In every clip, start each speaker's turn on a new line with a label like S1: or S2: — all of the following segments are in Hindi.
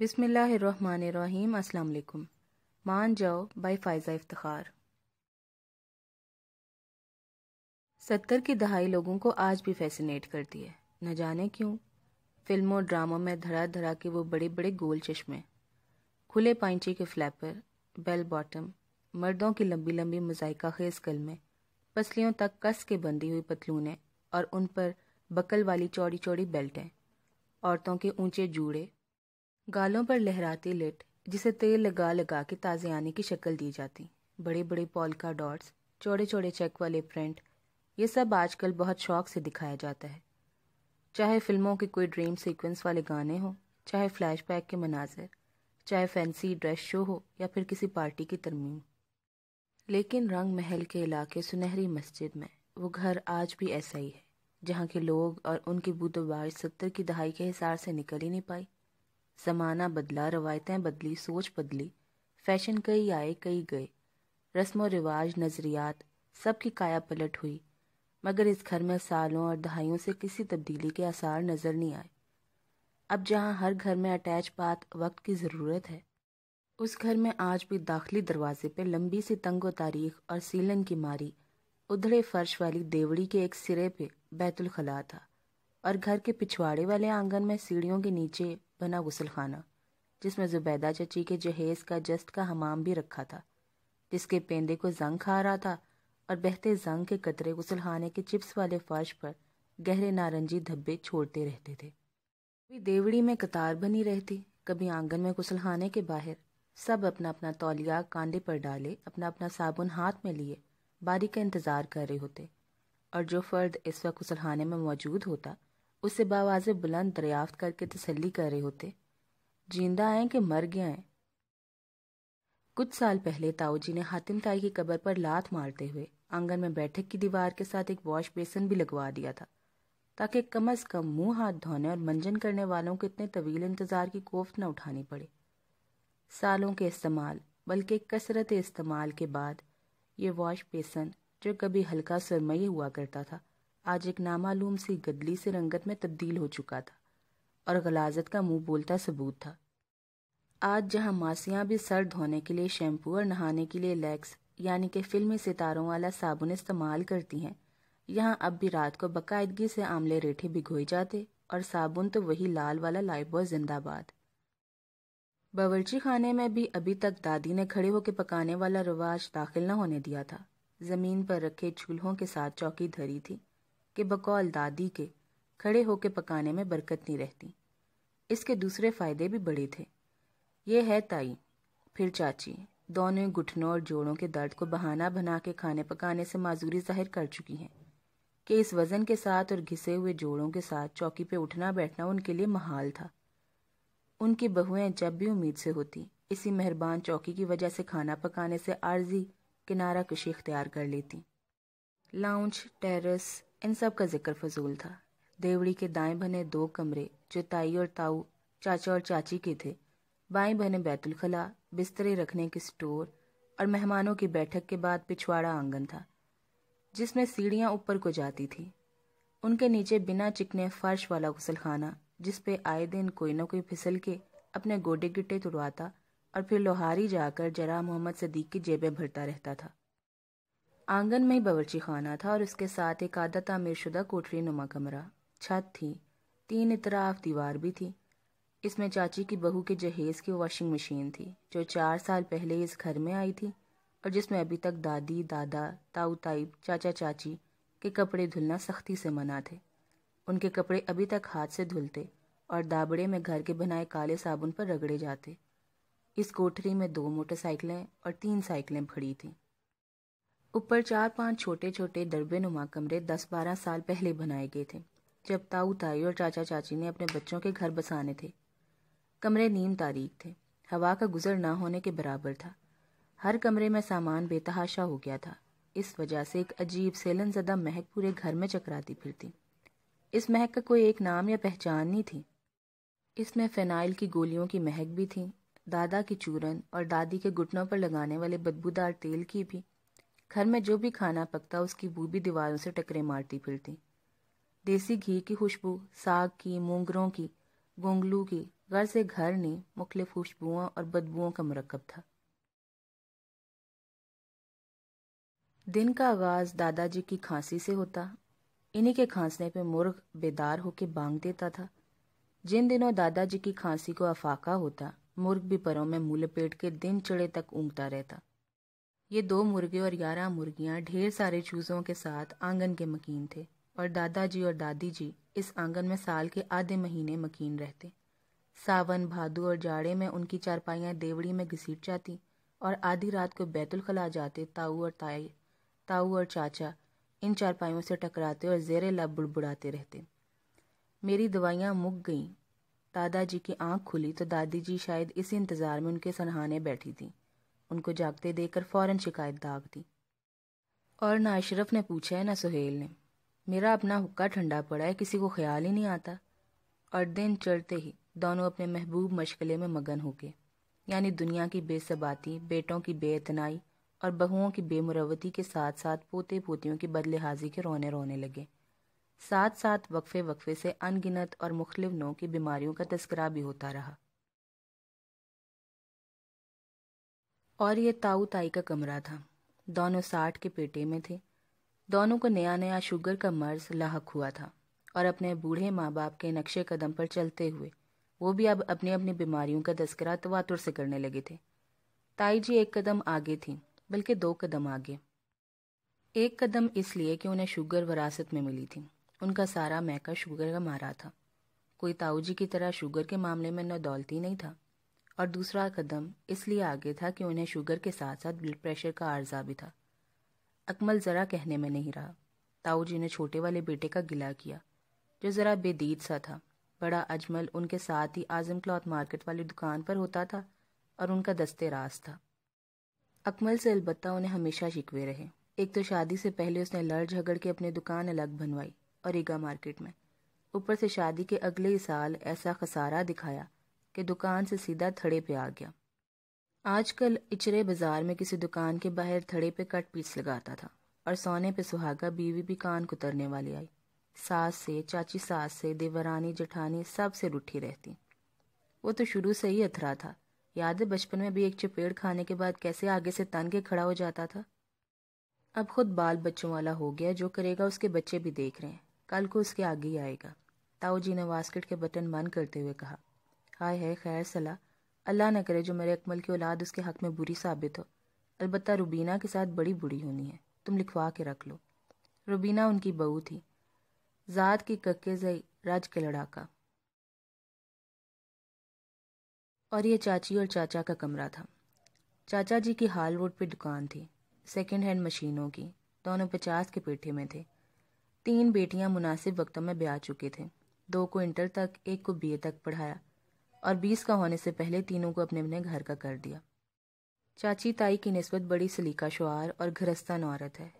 S1: बिसमीम असलकुम मान जाओ बाई फ़ायज़ा इफ्तार सत्तर की दहाई लोगों को आज भी फैसिनेट करती है न जाने क्यों फिल्मों और ड्रामों में धरा धरा के वो बड़े बड़े गोल चश्मे खुले पाइंचे के फ्लैपर बेल बॉटम मर्दों की लंबी लंबी मजाइका खेज कलमें पसलियों तक कस के बंधी हुई पतलूने और उन पर बकल वाली चौड़ी चौड़ी बेल्टें औरतों के ऊंचे जूड़े गालों पर लहराती लिट जिसे तेल लगा लगा के ताज़े आने की शक्ल दी जाती बड़े बड़े पॉलका डॉट्स चौड़े चौड़े चेक वाले प्रिंट ये सब आजकल बहुत शौक से दिखाया जाता है चाहे फिल्मों के कोई ड्रीम सीक्वेंस वाले गाने हो चाहे फ्लैशबैक के मनाजिर चाहे फैंसी ड्रेस शो हो या फिर किसी पार्टी की तरमीम लेकिन रंग महल के इलाके सुनहरी मस्जिद में वो घर आज भी ऐसा ही है जहाँ के लोग और उनकी बुधवार सत्तर की दहाई के हिसार से निकल ही नहीं पाई ज़माना बदला रवायतें बदली सोच बदली फैशन कई आए कई गए रस्म व रिवाज नज़रियात सब की काया पलट हुई मगर इस घर में सालों और दहाइयों से किसी तब्दीली के आसार नज़र नहीं आए अब जहाँ हर घर में अटैच बात वक्त की ज़रूरत है उस घर में आज भी दाखिली दरवाजे पर लंबी सी तंगो तारीख और सीलन की मारी उधड़े फर्श वाली देवड़ी के एक सिरे पे बैतुलखला था और घर के पिछवाड़े वाले आंगन में सीढ़ियों के नीचे बना गुसलखाना जिसमें जुबैदा चची के जहेज का जस्ट का हमाम भी रखा था जिसके पेंदे को जंग खा रहा था और बहते जंग के कतरे गुसलखाने के चिप्स वाले फर्श पर गहरे नारंगी धब्बे छोड़ते रहते थे कभी देवड़ी में कतार बनी रहती कभी आंगन में गुसलखाने के बाहर सब अपना अपना तौलिया कांधे पर डाले अपना अपना साबुन हाथ में लिए बारी का इंतज़ार कर रहे होते और जो फ़र्द इस वक्त गुसलखाने में मौजूद होता उसे बावाज बुलंद दरियाफ्त करके तसल्ली कर रहे होते जिंदा आए कि मर गया है कुछ साल पहले जी ने हातिम ताई की कबर पर लात मारते हुए आंगन में बैठक की दीवार के साथ एक वॉश बेसन भी लगवा दिया था ताकि कम अज कम मुंह हाथ धोने और मंजन करने वालों को इतने तवील इंतजार की कोफ्त न उठानी पड़े सालों के इस्तेमाल बल्कि कसरत इस्तेमाल के बाद ये वॉश बेसन जो कभी हल्का सरमई हुआ करता था आज एक नामालूम सी गदली से रंगत में तब्दील हो चुका था और गलाजत का मुंह बोलता सबूत था आज जहां मासियां भी सर धोने के लिए शैम्पू और नहाने के लिए लैक्स यानी कि फिल्मी सितारों वाला साबुन इस्तेमाल करती हैं यहां अब भी रात को बाकायदगी से आमले रेठे भिगोए जाते और साबुन तो वही लाल वाला लाइबॉय जिंदाबाद बावर्ची खाने में भी अभी तक दादी ने खड़े होकर पकाने वाला रिवाज दाखिल न होने दिया था जमीन पर रखे चूल्हों के साथ चौकी धरी थी कि बकौल दादी के खड़े होके पकाने में बरकत नहीं रहती इसके दूसरे फायदे भी बड़े थे ये है ताई फिर चाची दोनों घुटनों और जोड़ों के दर्द को बहाना बना के खाने पकाने से माजूरी जाहिर कर चुकी हैं कि इस वजन के साथ और घिसे हुए जोड़ों के साथ चौकी पे उठना बैठना उनके लिए महाल था उनकी बहुएं जब भी उम्मीद से होती इसी मेहरबान चौकी की वजह से खाना पकाने से आर्जी किनारा कशी इख्तियार कर लेती लाउंज टेरेस इन सब का जिक्र फजूल था देवड़ी के दाएं बने दो कमरे जो ताई और ताऊ चाचा और चाची के थे बाएं बने बैतुलखला बिस्तरे रखने के स्टोर और मेहमानों की बैठक के बाद पिछवाड़ा आंगन था जिसमें सीढ़ियां ऊपर को जाती थी उनके नीचे बिना चिकने फर्श वाला गुसलखाना जिसपे आए दिन कोई ना कोई फिसल के अपने गोडे गिट्टे तुड़वाता और फिर लोहारी जाकर जरा मोहम्मद सदीक की जेबें भरता रहता था आंगन में ही बावर्ची खाना था और उसके साथ एक आधा शुदा कोठरी नुमा कमरा छत थी तीन इतराफ दीवार भी थी इसमें चाची की बहू के जहेज़ की वॉशिंग मशीन थी जो चार साल पहले इस घर में आई थी और जिसमें अभी तक दादी दादा ताऊ ताई चाचा चाची के कपड़े धुलना सख्ती से मना थे उनके कपड़े अभी तक हाथ से धुलते और दाबड़े में घर के बनाए काले साबुन पर रगड़े जाते इस कोठरी में दो मोटरसाइकिलें और तीन साइकिलें खड़ी थीं ऊपर चार पांच छोटे छोटे दरबे नुमा कमरे दस बारह साल पहले बनाए गए थे जब ताऊ ताई और चाचा चाची ने अपने बच्चों के घर बसाने थे कमरे नीम तारीख थे हवा का गुजर ना होने के बराबर था हर कमरे में सामान बेतहाशा हो गया था इस वजह से एक अजीब सेलन जदा महक पूरे घर में चकराती फिरती इस महक का कोई एक नाम या पहचान नहीं थी इसमें फेनाइल की गोलियों की महक भी थी दादा की चूरन और दादी के घुटनों पर लगाने वाले बदबूदार तेल की भी घर में जो भी खाना पकता उसकी बू भी दीवारों से टकरे मारती फिरती देसी घी की खुशबू साग की मूंगरों की गोंगलू की घर से घर ने मुखल खुशबुओं और बदबुओं का मरकब था दिन का आगाज दादाजी की खांसी से होता इन्हीं के खांसने पे मुर्ग बेदार होके बांग देता था जिन दिनों दादाजी की खांसी को अफाका होता मुर्ग भी परों में मुँह लपेट के दिन चढ़े तक ऊँगता रहता ये दो मुर्गे और ग्यारह मुर्गियां ढेर सारे चूजों के साथ आंगन के मकीन थे और दादाजी और दादी जी इस आंगन में साल के आधे महीने मकीन रहते सावन भादु और जाड़े में उनकी चारपाइयाँ देवड़ी में घसीट जाती और आधी रात को बैतुलखला जाते ताऊ और ताई ताऊ और चाचा इन चारपाइयों से टकराते और जेरे लब बुड़बुड़ाते रहते मेरी दवाइयाँ मुक गईं दादाजी की आंख खुली तो दादी जी शायद इसी इंतज़ार में उनके सनहाने बैठी थीं उनको जागते कर फौरन शिकायत दाग दी और ना अशरफ ने पूछा है ना सुहेल ने मेरा अपना हुक्का ठंडा पड़ा है किसी को ख्याल ही नहीं आता और दिन चढ़ते ही दोनों अपने महबूब मशगले में मगन हो गए यानी दुनिया की बेसबाती बेटों की बेतनाई और बहुओं की बेमुरवती के साथ साथ पोते पोतियों की बदले हाजी के रोने रोने लगे साथ साथ वक्फे वक्फे से अनगिनत और मुख्तलिफ नौ की बीमारियों का तस्करा भी होता रहा और ये ताऊ ताई का कमरा था दोनों साठ के पेटे में थे दोनों को नया नया शुगर का मर्ज लाक हुआ था और अपने बूढ़े माँ बाप के नक्शे कदम पर चलते हुए वो भी अब अपनी अपनी बीमारियों का तस्करा तवातुर से करने लगे थे ताई जी एक कदम आगे थी बल्कि दो कदम आगे एक कदम इसलिए कि उन्हें शुगर वरासत में मिली थी उनका सारा मैका शुगर का मारा था कोई ताऊ जी की तरह शुगर के मामले में न दौलती नहीं था और दूसरा कदम इसलिए आगे था कि उन्हें शुगर के साथ साथ ब्लड प्रेशर का अर्जा भी था अकमल ज़रा कहने में नहीं रहा ताऊ जी ने छोटे वाले बेटे का गिला किया जो ज़रा बेदीद सा था बड़ा अजमल उनके साथ ही आज़म क्लॉथ मार्केट वाली दुकान पर होता था और उनका दस्ते रास था अकमल से अलबत् उन्हें हमेशा शिकवे रहे एक तो शादी से पहले उसने लड़ झगड़ के अपनी दुकान अलग बनवाई और ईगा मार्केट में ऊपर से शादी के अगले ही साल ऐसा खसारा दिखाया कि दुकान से सीधा थड़े पे आ गया आजकल इचरे बाजार में किसी दुकान के बाहर थड़े पे कट पीस लगाता था और सोने पे सुहागा बीवी भी कान कुतरने वाली आई सास से चाची सास से देवरानी जेठानी सब से रूठी रहती वो तो शुरू से ही अथरा था याद है बचपन में भी एक चपेड़ खाने के बाद कैसे आगे से तन के खड़ा हो जाता था अब खुद बाल बच्चों वाला हो गया जो करेगा उसके बच्चे भी देख रहे हैं कल को उसके आगे ही आएगा ताऊ जी ने वास्केट के बटन बंद करते हुए कहा हाय है खैर सलाह अल्लाह न करे जो मेरे अकमल की औलाद उसके हक में बुरी साबित हो अलबत् रुबीना के साथ बड़ी बुरी होनी है तुम लिखवा के रख लो रुबीना उनकी बहू थी ज़ात की कक्के जई राज के लड़ाका और यह चाची और चाचा का कमरा था चाचा जी की हाल रोड पर दुकान थी सेकेंड हैंड मशीनों की दोनों पचास के पेठे में थे तीन बेटियां मुनासिब वक्तों में ब्याह चुके थे दो को इंटर तक एक को बीए तक पढ़ाया और बीस का होने से पहले तीनों को अपने अपने घर का कर दिया चाची ताई की नस्बत बड़ी सलीका शुआर और घरस्तान औरत है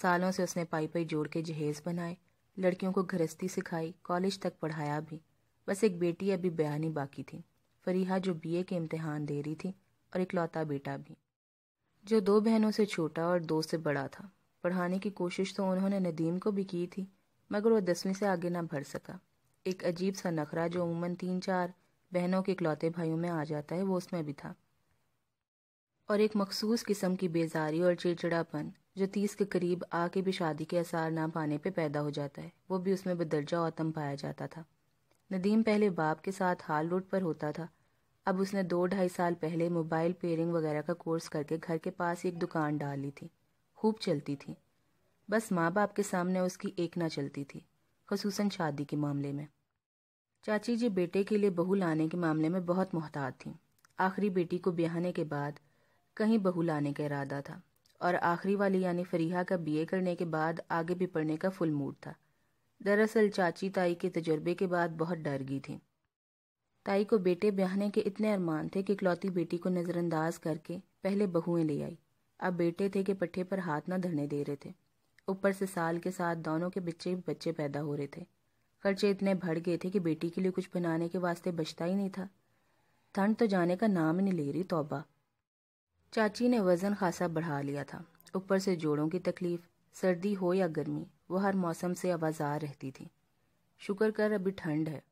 S1: सालों से उसने पाई पाई जोड़ के जहेज बनाए लड़कियों को घरस्ती सिखाई कॉलेज तक पढ़ाया भी बस एक बेटी अभी बयानी बाकी थी फरीहा जो बीए के इम्तहान दे रही थी और इकलौता बेटा भी जो दो बहनों से छोटा और दो से बड़ा था पढ़ाने की कोशिश तो उन्होंने नदीम को भी की थी मगर वह दसवीं से आगे ना भर सका एक अजीब सा नखरा जो उमूमन तीन चार बहनों के इकलौते भाइयों में आ जाता है वो उसमें भी था और एक मखसूस किस्म की बेजारी और चिड़चिड़ापन जो तीस के करीब आके भी शादी के आसार ना पाने पे पैदा हो जाता है वो भी उसमें बदर्जा औतम पाया जाता था नदीम पहले बाप के साथ हाल रोड पर होता था अब उसने दो ढाई साल पहले मोबाइल पेयरिंग वगैरह का कोर्स करके घर के पास एक दुकान डाल ली थी खूब चलती थी बस माँ बाप के सामने उसकी एक ना चलती थी खसूस शादी के मामले में चाची जी बेटे के लिए बहू लाने के मामले में बहुत मोहतात थी आखिरी बेटी को ब्याहने के बाद कहीं बहू लाने का इरादा था और आखिरी वाली यानी फरीहा का बीए करने के बाद आगे भी पढ़ने का फुल मूड था दरअसल चाची ताई के तजर्बे के बाद बहुत डर गई थी ताई को बेटे ब्याहने के इतने अरमान थे कि इकलौती बेटी को नज़रअंदाज करके पहले बहुएं ले आई अब बेटे थे कि पट्ठे पर हाथ ना धरने दे रहे थे ऊपर से साल के साथ दोनों के बच्चे बच्चे पैदा हो रहे थे खर्चे इतने भर गए थे कि बेटी के लिए कुछ बनाने के वास्ते बचता ही नहीं था ठंड तो जाने का नाम ही नहीं ले रही तोबा चाची ने वज़न खासा बढ़ा लिया था ऊपर से जोड़ों की तकलीफ सर्दी हो या गर्मी वो हर मौसम से आवाजार रहती थी शुक्र कर अभी ठंड है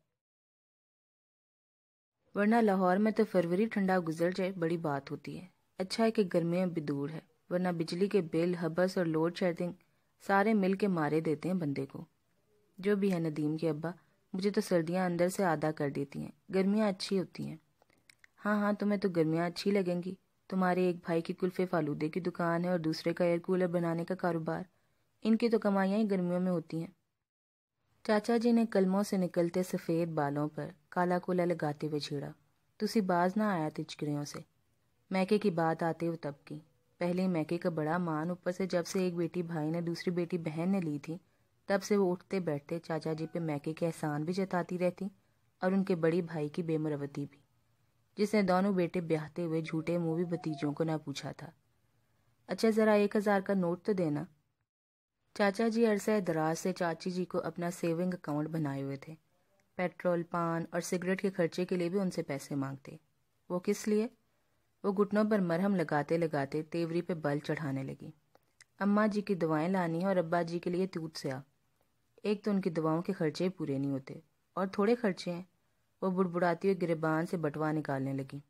S1: वरना लाहौर में तो फरवरी ठंडा गुजर जाए बड़ी बात होती है अच्छा है कि गर्मियाँ भी दूर है वरना बिजली के बिल हबस और लोड शेडिंग सारे मिल के मारे देते हैं बंदे को जो भी है नदीम के अब्बा मुझे तो सर्दियाँ अंदर से आदा कर देती हैं गर्मियाँ अच्छी होती हैं हाँ हाँ तुम्हें तो गर्मियाँ अच्छी लगेंगी तुम्हारे एक भाई की कुल्फे फालूदे की दुकान है और दूसरे का एयर कूलर बनाने का कारोबार इनकी तो कमाइयाँ ही गर्मियों में होती हैं चाचा जी ने कलमों से निकलते सफ़ेद बालों पर काला कोला लगाते हुए छेड़ा तुसी बाज ना आया तिचकरियों से मैके की बात आते हो तब की पहले मैके का बड़ा मान ऊपर से जब से एक बेटी भाई ने दूसरी बेटी बहन ने ली थी तब से वो उठते बैठते चाचा जी पे मैके के एहसान भी जताती रहती और उनके बड़े भाई की बेमरवती भी जिसने दोनों बेटे ब्याहते हुए झूठे मुंह भी भतीजों को ना पूछा था अच्छा ज़रा एक हज़ार का नोट तो देना चाचा जी अरसा दराज से चाची जी को अपना सेविंग अकाउंट बनाए हुए थे पेट्रोल पान और सिगरेट के खर्चे के लिए भी उनसे पैसे मांगते वो किस लिए वो घुटनों पर मरहम लगाते लगाते तेवरी पे बल चढ़ाने लगी अम्मा जी की दवाएं लानी और अब्बा जी के लिए दूध से आ एक तो उनकी दवाओं के खर्चे पूरे नहीं होते और थोड़े खर्चे हैं वो बुड़बुड़ाती हुई गिरबान से बटवा निकालने लगी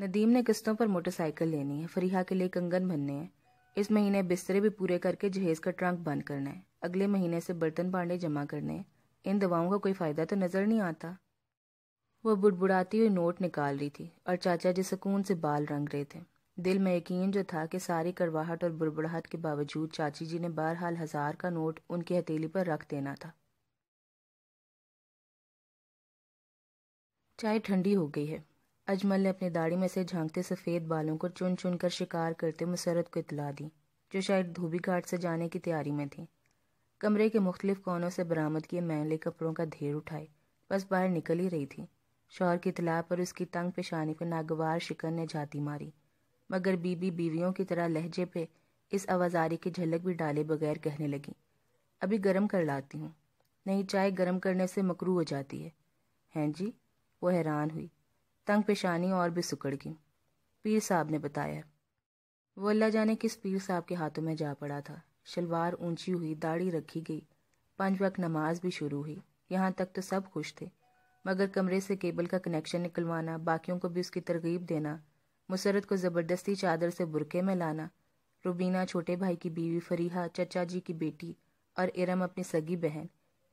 S1: नदीम ने किस्तों पर मोटरसाइकिल लेनी है फरीहा के लिए कंगन बनने हैं इस महीने बिस्तरे भी पूरे करके जहेज का ट्रंक बंद करना है अगले महीने से बर्तन भांडे जमा करने हैं इन दवाओं का कोई फ़ायदा तो नज़र नहीं आता वह बुड़बुड़ाती हुई नोट निकाल रही थी और चाचा जी सुकून से बाल रंग रहे थे दिल में यकीन जो था कि सारी करवाहट और बुड़बुड़ाहट के बावजूद चाची जी ने बहरहाल हजार का नोट उनकी हथेली पर रख देना था चाय ठंडी हो गई है अजमल ने अपनी दाढ़ी में से झांकते सफ़ेद बालों को चुन चुन कर शिकार करते मुसरत को इतला दी जो शायद धोबी घाट से जाने की तैयारी में थी कमरे के मुख्तलिफ कोनों से बरामद किए मैले कपड़ों का ढेर उठाए बस बाहर निकल ही रही थी शौहर की इतला पर उसकी तंग पेशानी पर नागवार शिकन ने झाती मारी मगर बीबी बीवियों की तरह लहजे पे इस आवाजारी की झलक भी डाले बगैर कहने लगी अभी गर्म कर लाती हूँ नहीं चाय गर्म करने से मकरू हो जाती है हैं जी वो हैरान हुई तंग पेशानी और भी सुकड़ गई पीर साहब ने बताया वो अल्लाह जाने किस पीर साहब के हाथों में जा पड़ा था शलवार ऊंची हुई दाढ़ी रखी गई पांच वक्त नमाज भी शुरू हुई यहाँ तक तो सब खुश थे मगर कमरे से केबल का कनेक्शन निकलवाना बाकियों को भी उसकी तरगीब देना मुसरत को ज़बरदस्ती चादर से बुरके में लाना रुबीना छोटे भाई की बीवी फरीहा चचा जी की बेटी और इरम अपनी सगी बहन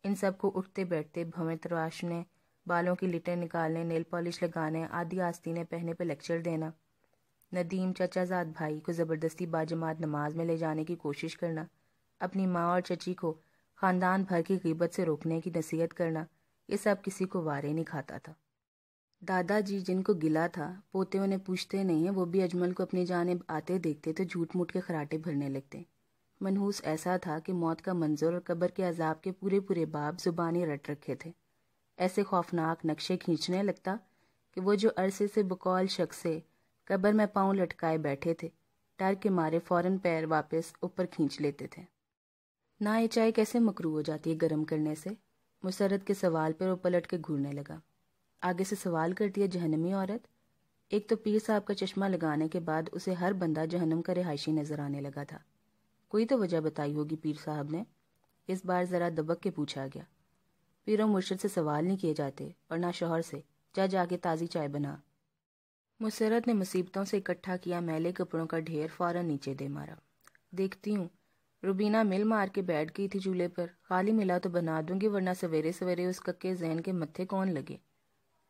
S1: इन सबको उठते बैठते भवें तराशने बालों की लिटें निकालने नेल पॉलिश लगाने आदि आस्तीने पहने पर लेक्चर देना नदीम चचाजाद भाई को ज़बरदस्ती बाजमात नमाज में ले जाने की कोशिश करना अपनी माँ और चची को ख़ानदान भर की गिबत से रोकने की नसीहत करना ये सब किसी को वारे नहीं खाता था दादाजी जिनको गिला था पोते उन्हें पूछते नहीं हैं वो भी अजमल को अपनी जानब आते देखते तो झूठ मूठ के खराटे भरने लगते मनहूस ऐसा था कि मौत का मंजर और कब्र के अजाब के पूरे पूरे बाप जुबानी रट रखे थे ऐसे खौफनाक नक्शे खींचने लगता कि वो जो अरसे से बकौल शख्से कब्र में पाँव लटकाए बैठे थे डर के मारे फौरन पैर वापस ऊपर खींच लेते थे ना ये चाय कैसे मकरू हो जाती है गर्म करने से मुसरत के सवाल पर वो पलट के घूरने लगा आगे से सवाल करती है जहनमी औरत एक तो पीर साहब का चश्मा लगाने के बाद उसे हर बंदा जहनम का रिहायशी नजर आने लगा था कोई तो वजह बताई होगी पीर साहब ने इस बार जरा दबक के पूछा गया पीरों मुर्शद से सवाल नहीं किए जाते और ना शोहर से जा जाके ताज़ी चाय बना मुसरत ने मुसीबतों से इकट्ठा किया मैले कपड़ों का ढेर फौरन नीचे दे मारा देखती हूँ रुबीना मिल मार के बैठ गई थी चूल्हे पर खाली मिला तो बना दूंगी वरना सवेरे सवेरे उस कक्के जहन के मत्थे कौन लगे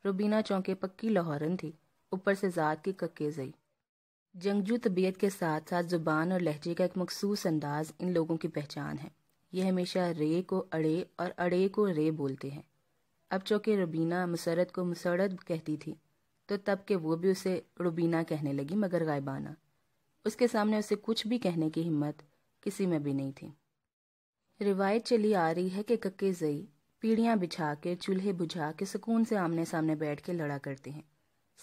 S1: रुबीना चौंके पक्की लाहौरन थी ऊपर से ज़ात की जई जंगजू तबीयत के साथ साथ ज़ुबान और लहजे का एक मखसूस अंदाज इन लोगों की पहचान है ये हमेशा रे को अड़े और अड़े को रे बोलते हैं अब चौके रुबीना मुसरत को मुसरत कहती थी तो तब के वो भी उसे रुबीना कहने लगी मगर गायबाना उसके सामने उसे कुछ भी कहने की हिम्मत किसी में भी नहीं थी रिवायत चली आ रही है कि कक्के जई पीढ़ियां बिछा के चूल्हे बुझा के सुकून से आमने सामने बैठ के लड़ा करते हैं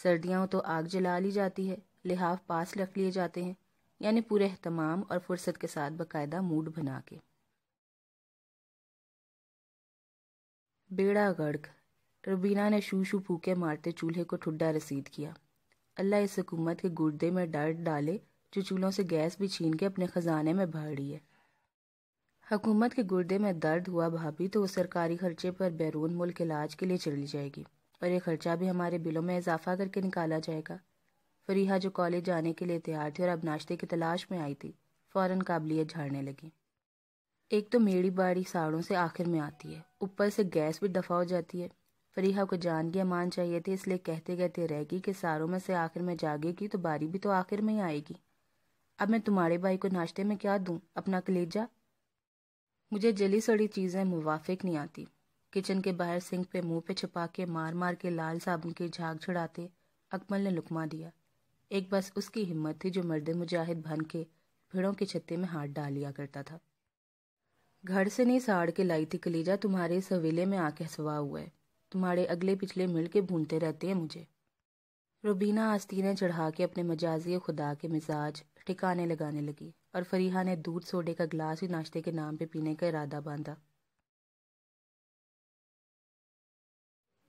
S1: सर्दियां तो आग जला ली जाती है लिहाफ पास रख लिए जाते हैं यानी पूरे अहतमाम और फुर्सत के साथ बाकायदा मूड बना के बेड़ा गर्क रबीना ने शू शू फूके मारते चूल्हे को ठुड्डा रसीद किया अल्लाह इस हुकूमत के गुर्दे में डर डाले जो चूल्हों से गैस भी छीन के अपने खजाने में भर रही है हुकूमत के गुर्दे में दर्द हुआ भाभी तो वो सरकारी खर्चे पर बैरून मुल्क इलाज के लिए चली जाएगी और ये खर्चा भी हमारे बिलों में इजाफा करके निकाला जाएगा फरीहा जो कॉलेज जाने के लिए तैयार थी और अब नाश्ते की तलाश में आई थी फ़ौरन काबिलियत झाड़ने लगी एक तो मेड़ी बाड़ी साड़ों से आखिर में आती है ऊपर से गैस भी दफा हो जाती है फरीहा को जान की अमान चाहिए थी इसलिए कहते कहते रहेगी कि सारों में से आखिर में जागेगी तो बारी भी तो आखिर में ही आएगी अब मैं तुम्हारे भाई को नाश्ते में क्या दूं अपना कलेजा मुझे जली सड़ी चीज़ें मुवाफिक नहीं आती किचन के बाहर सिंक पे मुंह पे छिपा के मार मार के लाल साबुन की झाग छुड़ाते अकमल ने लुकमा दिया एक बस उसकी हिम्मत थी जो मर्द मुजाहिद बन के भिड़ों के छत्ते में हाथ डाल लिया करता था घर से नहीं साड़ के लाई थी कलीजा तुम्हारे सवेले में आके हंसवा हुआ है तुम्हारे अगले पिछले मिल के भूनते रहते हैं मुझे रुबीना आस्तीने चढ़ा के अपने मजाजी खुदा के मिजाज ठिकाने लगाने लगी और फरीहा ने दूध सोडे का गिलास ही नाश्ते के नाम पे पीने का इरादा बांधा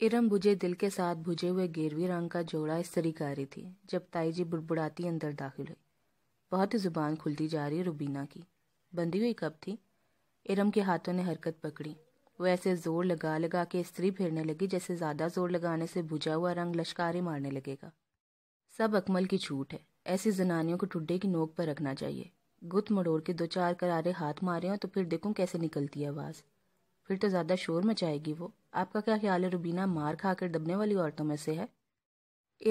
S1: इरम बुझे दिल के साथ बुझे हुए गेरवी रंग का जोड़ा इस तरीके आ रही थी जब ताई जी बुड़बुड़ाती अंदर दाखिल हुई बहुत ही जुबान खुलती जा रही रुबीना की बंधी हुई कब थी इरम के हाथों ने हरकत पकड़ी वो ऐसे जोर लगा लगा के स्त्री फेरने लगी जैसे ज्यादा जोर लगाने से बुझा हुआ रंग लश्कारी मारने लगेगा सब अकमल की छूट है ऐसी जनानियों को टुड्डे की नोक पर रखना चाहिए गुत मड़ोड़ के दो चार करारे हाथ मारे हों तो फिर देखूं कैसे निकलती है आवाज़ फिर तो ज़्यादा शोर मचाएगी वो आपका क्या ख्याल है रुबीना मार खा कर दबने वाली औरतों में से है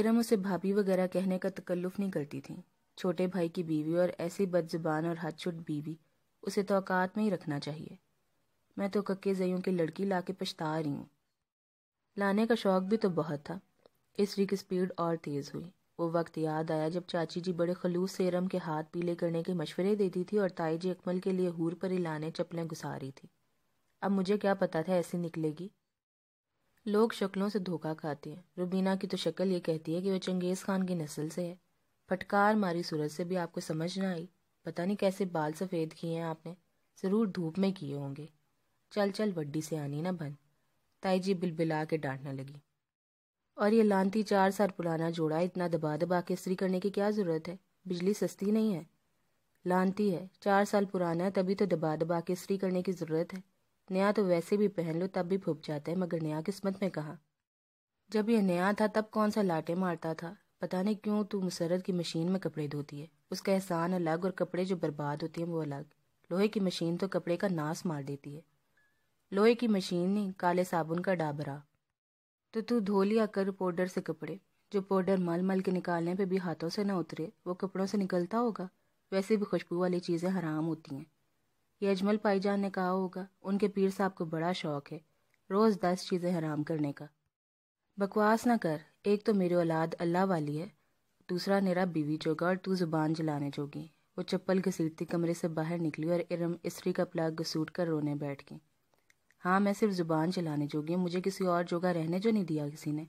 S1: इरम उसे भाभी वगैरह कहने का तकल्लुफ नहीं करती थी छोटे भाई की बीवी और ऐसी बदजुबान और छुट बीवी उसे तो औकात में ही रखना चाहिए मैं तो कक्के जयों की लड़की ला के पछता रही हूँ लाने का शौक भी तो बहुत था इस रिक स्पीड और तेज़ हुई वो वक्त याद आया जब चाची जी बड़े खलूस से के हाथ पीले करने के मशवरे देती थी और ताई जी अकमल के लिए हूर पर लाने चप्पलें घुसा रही थी अब मुझे क्या पता था ऐसी निकलेगी लोग शक्लों से धोखा खाते हैं रुबीना की तो शक्ल ये कहती है कि वह चंगेज़ खान की नस्ल से है फटकार मारी सूरज से भी आपको समझ ना आई पता नहीं कैसे बाल सफ़ेद किए हैं आपने ज़रूर धूप में किए होंगे चल चल वड्डी से आनी ना बन ताई जी बिलबिला के डांटने लगी और ये लानती चार साल पुराना जोड़ा इतना दबा दबा के इस्त्री करने की क्या ज़रूरत है बिजली सस्ती नहीं है लानती है चार साल पुराना है तभी तो दबा दबा के इस्त्री करने की ज़रूरत है नया तो वैसे भी पहन लो तब भी फूप जाता है मगर नया किस्मत में कहा जब यह नया था तब कौन सा लाटे मारता था पता नहीं क्यों तू मुसरत की मशीन में कपड़े धोती है उसका एहसान अलग और कपड़े जो बर्बाद होते हैं वो अलग लोहे की मशीन तो कपड़े का नास मार देती है लोहे की मशीन ने काले साबुन का डाबरा तो तू धो लिया कर पाउडर से कपड़े जो पाउडर मल मल के निकालने पे भी हाथों से ना उतरे वो कपड़ों से निकलता होगा वैसे भी खुशबू वाली चीज़ें हराम होती हैं ये अजमल पाईजान ने कहा होगा उनके पीर साहब को बड़ा शौक है रोज़ दस चीज़ें हराम करने का बकवास ना कर एक तो मेरी औलाद अल्लाह वाली है दूसरा मेरा बीवी जोगा और तू जुबान जलाने जोगी वो चप्पल घसीटती कमरे से बाहर निकली और इरम इसरी का प्लाग घसूट कर रोने बैठ गई हाँ मैं सिर्फ जुबान चलाने जोगी हूँ मुझे किसी और जोगा रहने जो नहीं दिया किसी ने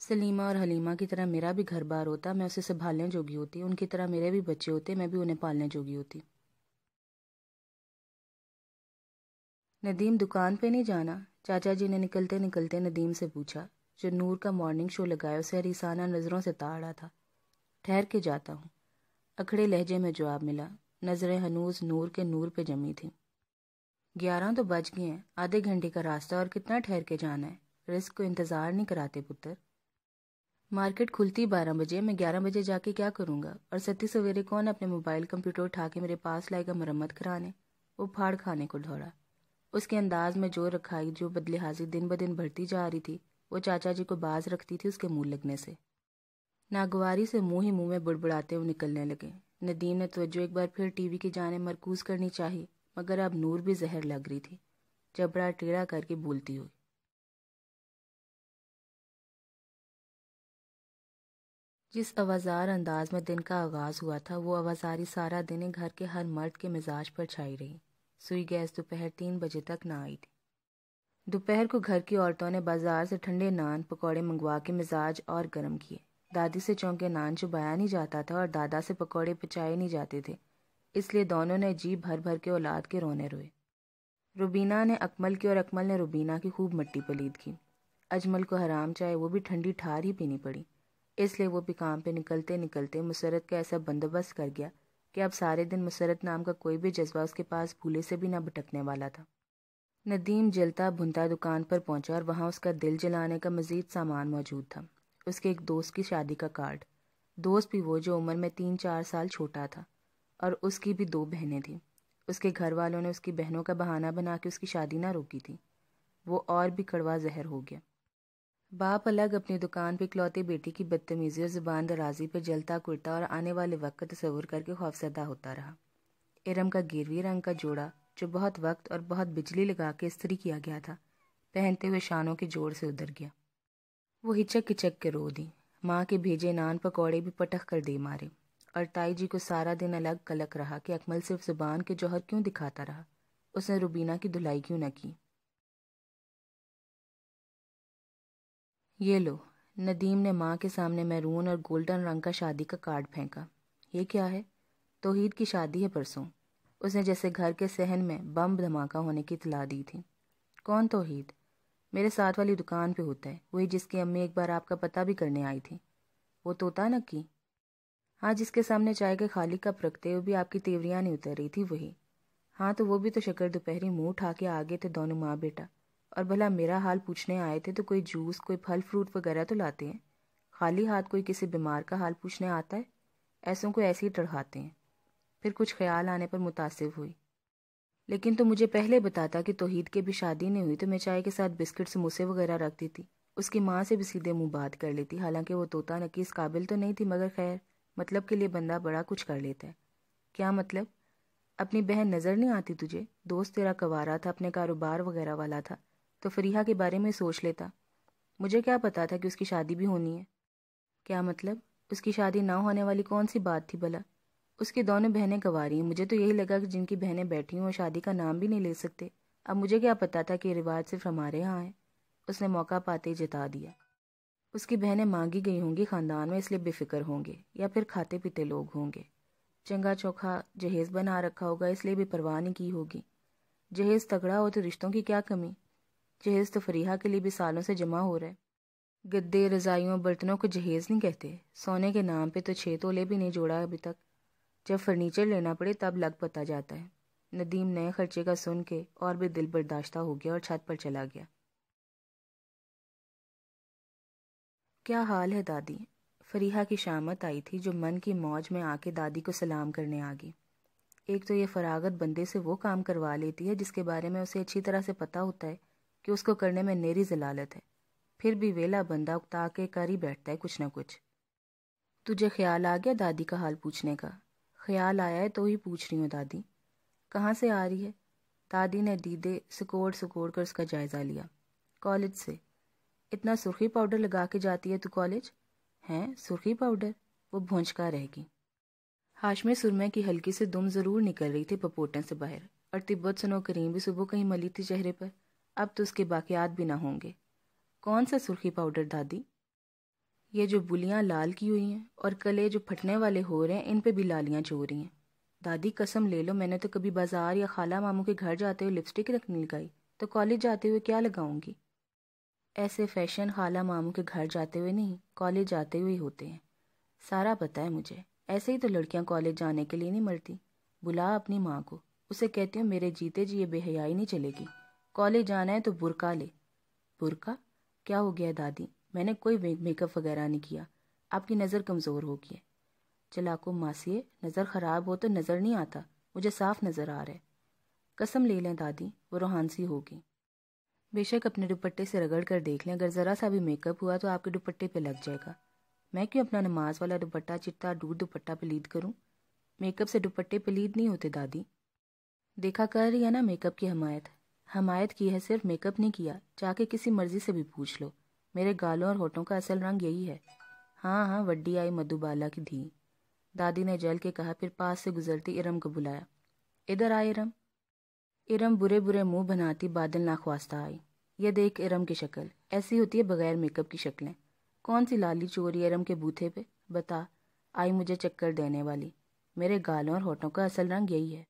S1: सलीमा और हलीमा की तरह मेरा भी घर बार होता मैं उसे संभालने जोगी होती उनकी तरह मेरे भी बच्चे होते मैं भी उन्हें पालने जोगी होती नदीम दुकान पे नहीं जाना चाचा जी ने निकलते निकलते नदीम से पूछा जो नूर का मॉर्निंग शो लगाया उसे हरीसाना नज़रों से ताड़ा था ठहर के जाता हूँ अखड़े लहजे में जवाब मिला नज़रें हनूज नूर के नूर पे जमी थीं ग्यारह तो बज गए हैं आधे घंटे का रास्ता और कितना ठहर के जाना है रिस्क को इंतजार नहीं कराते पुत्र मार्केट खुलती बारह बजे मैं ग्यारह बजे जाके क्या करूंगा और सती सवेरे कौन अपने मोबाइल कंप्यूटर उठा के मेरे पास लाएगा मरम्मत कराने वो फाड़ खाने को दौड़ा उसके अंदाज में जो रखाई जो बदले हाजिर दिन ब दिन बढ़ती जा रही थी वो चाचा जी को बाज रखती थी उसके मुंह लगने से नागवारी से मुंह ही मुंह में बुड़बुड़ाते हुए निकलने लगे नदीम ने तवज्जो एक बार फिर टीवी की जाने मरकूज करनी चाहिए मगर अब नूर भी जहर लग रही थी जबड़ा टेढ़ा करके बोलती हुई जिस आवाज़ार अंदाज में दिन का आगाज़ हुआ था वो आवाज़ारी सारा दिन घर के हर मर्द के मिजाज पर छाई रही सुई गैस दोपहर तीन बजे तक ना आई थी दोपहर को घर की औरतों ने बाजार से ठंडे नान पकौड़े मंगवा के मिजाज और गर्म किए दादी से चौंके नान चुबाया नहीं जाता था और दादा से पकौड़े पचाए नहीं जाते थे इसलिए दोनों ने जी भर भर के औलाद के रोने रोए रुबीना ने अकमल की और अकमल ने रुबीना की खूब मिट्टी पलीद की अजमल को हराम चाहे वो भी ठंडी ठार ही पीनी पड़ी इसलिए वो भी काम पे निकलते निकलते मुसरत का ऐसा बंदोबस्त कर गया कि अब सारे दिन मुसरत नाम का कोई भी जज्बा उसके पास भूले से भी ना भटकने वाला था नदीम जलता भुनता दुकान पर पहुंचा और वहां उसका दिल जलाने का मजीद सामान मौजूद था उसके एक दोस्त की शादी का कार्ड दोस्त भी वो जो उम्र में तीन चार साल छोटा था और उसकी भी दो बहनें थीं उसके घर वालों ने उसकी बहनों का बहाना बना के उसकी शादी ना रोकी थी वो और भी कड़वा जहर हो गया बाप अलग अपनी दुकान पर इकलौते बेटी की बदतमीजी और जुबान दराजी पर जलता कुर्ता और आने वाले वक्त का तस्वुर करके खौफजदा होता रहा इरम का गिरवी रंग का जोड़ा जो बहुत वक्त और बहुत बिजली लगा के स्त्री किया गया था पहनते हुए शानों के जोड़ से उधर गया वो हिचक हिचक के रो दी माँ के भेजे नान पकौड़े भी पटख कर दे मारे ताई जी को सारा दिन अलग कलक रहा कि अकमल सिर्फ जुबान के जौहर क्यों दिखाता रहा उसने रुबीना की धुलाई क्यों न की ये लो नदीम ने माँ के सामने मैरून और गोल्डन रंग का शादी का कार्ड फेंका ये क्या है तोहीद की शादी है परसों उसने जैसे घर के सहन में बम धमाका होने की इतला दी थी कौन तोहीद मेरे साथ वाली दुकान पे होता है वही जिसकी अम्मी एक बार आपका पता भी करने आई थी वो तोता नक्की हाँ जिसके सामने चाय के खाली कप रखते हुए भी आपकी तेवरियाँ नहीं उतर रही थी वही हाँ तो वो भी तो शक्कर दोपहरी मुंह उठा के आ गए थे दोनों माँ बेटा और भला मेरा हाल पूछने आए थे तो कोई जूस कोई फल फ्रूट वगैरह तो लाते हैं खाली हाथ कोई किसी बीमार का हाल पूछने आता है ऐसों को ऐसे ही टढ़ाते हैं फिर कुछ ख्याल आने पर मुतासिब हुई लेकिन तो मुझे पहले बताता कि तोहहीद के भी शादी नहीं हुई तो मैं चाय के साथ बिस्किट समोसे वगैरह रखती थी उसकी माँ से भी सीधे मुंह बात कर लेती हालांकि वो तोता नकी इस काबिल तो नहीं थी मगर खैर मतलब के लिए बंदा बड़ा कुछ कर लेता है क्या मतलब अपनी बहन नज़र नहीं आती तुझे दोस्त तेरा कवारा था अपने कारोबार वगैरह वाला था तो फरीहा के बारे में सोच लेता मुझे क्या पता था कि उसकी शादी भी होनी है क्या मतलब उसकी शादी ना होने वाली कौन सी बात थी भला उसकी दोनों बहनें गंवारी हैं मुझे तो यही लगा कि जिनकी बहनें बैठी वो शादी का नाम भी नहीं ले सकते अब मुझे क्या पता था कि ये रिवाज सिर्फ हमारे यहाँ है उसने मौका पाते ही जता दिया उसकी बहनें मांगी गई होंगी खानदान में इसलिए बेफिक्र होंगे या फिर खाते पीते लोग होंगे चंगा चौखा जहेज बना रखा होगा इसलिए भी परवाह नहीं की होगी जहेज तगड़ा हो तो रिश्तों की क्या कमी जहेज तो फरीहा के लिए भी सालों से जमा हो रहा है गद्दे रजाइयों बर्तनों को जहेज नहीं कहते सोने के नाम पे तो छः तोले भी नहीं जोड़ा अभी तक जब फर्नीचर लेना पड़े तब लग पता जाता है नदीम नए खर्चे का सुन के और भी दिल बर्दाश्ता हो गया और छत पर चला गया क्या हाल है दादी फरीहा की शामत आई थी जो मन की मौज में आके दादी को सलाम करने आ गई एक तो ये फरागत बंदे से वो काम करवा लेती है जिसके बारे में उसे अच्छी तरह से पता होता है कि उसको करने में नेरी जलालत है फिर भी वेला बंदा उकता के कर ही बैठता है कुछ ना कुछ तुझे ख्याल आ गया दादी का हाल पूछने का ख्याल आया है तो ही पूछ रही हूँ दादी कहाँ से आ रही है दादी ने दीदे सिकोड़ सिकोड़ कर उसका जायज़ा लिया कॉलेज से इतना सुर्खी पाउडर लगा के जाती है तू कॉलेज हैं सुर्खी पाउडर वो का रहेगी हाशमे सुरमे की हल्की से दुम जरूर निकल रही थी पपोटन से बाहर और तिब्बत सुनो करीम भी सुबह कहीं मली थी चेहरे पर अब तो उसके बाकियात भी ना होंगे कौन सा सुर्खी पाउडर दादी ये जो बुलियाँ लाल की हुई हैं और कले जो फटने वाले हो रहे हैं इन पे भी लालियाँ चो रही हैं दादी कसम ले लो मैंने तो कभी बाजार या खाला मामू के घर जाते हुए लिपस्टिक रखने लगाई तो कॉलेज जाते हुए क्या लगाऊंगी ऐसे फैशन खाला मामू के घर जाते हुए नहीं कॉलेज जाते हुए होते हैं सारा पता है मुझे ऐसे ही तो लड़कियां कॉलेज जाने के लिए नहीं मरती बुला अपनी माँ को उसे कहती हूँ मेरे जीते जी ये बेहयाई नहीं चलेगी कॉलेज जाना है तो बुरका ले बुरका क्या हो गया दादी मैंने कोई मेकअप वगैरह नहीं किया आपकी नज़र कमज़ोर हो गई है चलाको मासीए नज़र ख़राब हो तो नज़र नहीं आता मुझे साफ नज़र आ रहा है कसम ले लें दादी वो रूहानसी होगी बेशक अपने दुपट्टे से रगड़ कर देख लें अगर ज़रा सा भी मेकअप हुआ तो आपके दुपट्टे पे लग जाएगा मैं क्यों अपना नमाज वाला दुपट्टा चिट्टा दूर दुपट्टा पे लीद करूं मेकअप से दुपट्टे पे लीद नहीं होते दादी देखा कर रही है ना मेकअप की हमायत हमायत की है सिर्फ मेकअप नहीं किया जाके किसी मर्जी से भी पूछ लो मेरे गालों और होठों का असल रंग यही है हाँ हाँ वड्डी आई मधुबाला की धी दादी ने जल के कहा फिर पास से गुजरती इरम को बुलाया इधर आए इरम इरम बुरे बुरे मुंह बनाती बादल नाखवास्ता आई यह देख इरम की शक्ल ऐसी होती है बगैर मेकअप की शक्लें कौन सी लाली चोरी इरम के बूथे पे बता आई मुझे चक्कर देने वाली मेरे गालों और होठों का असल रंग यही है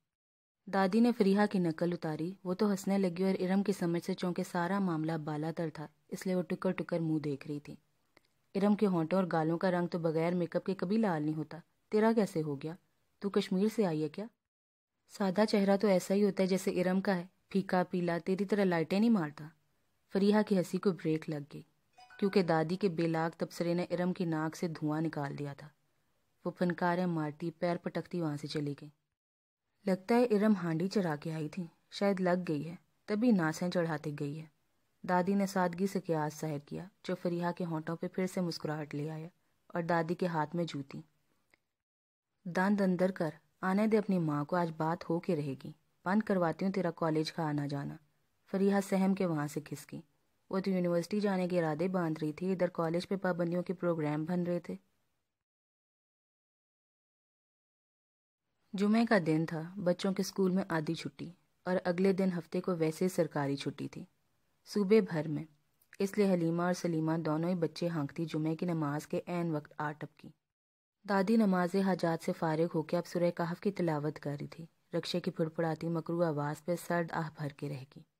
S1: दादी ने फ्रीहा की नकल उतारी वो तो हंसने लगी और इरम की समझ से चौंके सारा मामला बाला तर था इसलिए वो टुकर टुकर मुंह देख रही थी इरम के होंठों और गालों का रंग तो बगैर मेकअप के कभी लाल नहीं होता तेरा कैसे हो गया तू कश्मीर से आई है क्या सादा चेहरा तो ऐसा ही होता है जैसे इरम का है फीका पीला तेरी तरह लाइटें नहीं मारता फरीहा की हंसी को ब्रेक लग गई क्योंकि दादी के बेलाग तबसरे ने इरम की नाक से धुआं निकाल दिया था वो फनकारें मारती पैर पटकती वहाँ से चली गई लगता है इरम हांडी चढ़ा के आई थी शायद लग गई है तभी नासें चढ़ाते गई है दादी ने सादगी से क्यास जाहिर किया जो फरीहा के होंठों पे फिर से मुस्कुराहट ले आया और दादी के हाथ में जूती दांत अंदर कर आने दे अपनी माँ को आज बात हो के रहेगी बंद करवाती हूँ तेरा कॉलेज का आना जाना फरीहा सहम के वहाँ से खिसकी वो तो यूनिवर्सिटी जाने के इरादे बांध रही थी इधर कॉलेज पे पाबंदियों के प्रोग्राम बन रहे थे जुमे का दिन था बच्चों के स्कूल में आधी छुट्टी और अगले दिन हफ्ते को वैसे सरकारी छुट्टी थी सूबे भर में इसलिए हलीमा और सलीमा दोनों ही बच्चे हाँकती जुमे की नमाज के एन वक्त आ टपकी दादी नमाज हजात से फारिग होकर अब सुरह कहफ की तिलावत कर रही थी रक्शे की फुड़फुड़ाती मकरू आवाज़ पर सर्द आह भर के रह गई